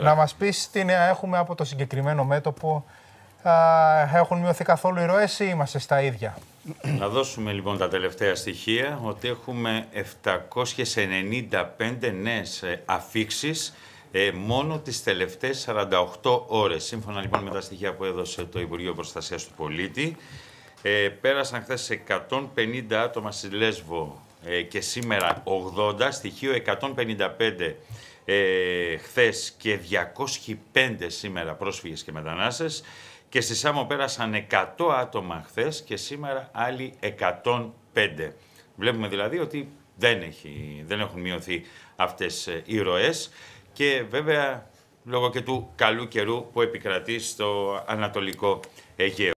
Να μας πεις τι νέα έχουμε από το συγκεκριμένο μέτωπο. Α, έχουν μειωθεί καθόλου οι ροές ή είμαστε στα ίδια. Να δώσουμε λοιπόν τα τελευταία στοιχεία ότι έχουμε 795 νέες ε, αφήξεις ε, μόνο τις τελευταίες 48 ώρες. Σύμφωνα λοιπόν με τα στοιχεία που έδωσε το Υπουργείο Προστασίας του Πολίτη, ε, πέρασαν χθες 150 άτομα στη Λέσβο ε, και σήμερα 80, στοιχείο 155 ε, χθες και 205 σήμερα πρόσφυγες και μετανάστες και στη Σάμο πέρασαν 100 άτομα χθες και σήμερα άλλοι 105. Βλέπουμε δηλαδή ότι δεν, έχει, δεν έχουν μειωθεί αυτές ε, οι ροές και βέβαια λόγω και του καλού καιρού που επικρατεί στο Ανατολικό Αιγαίο.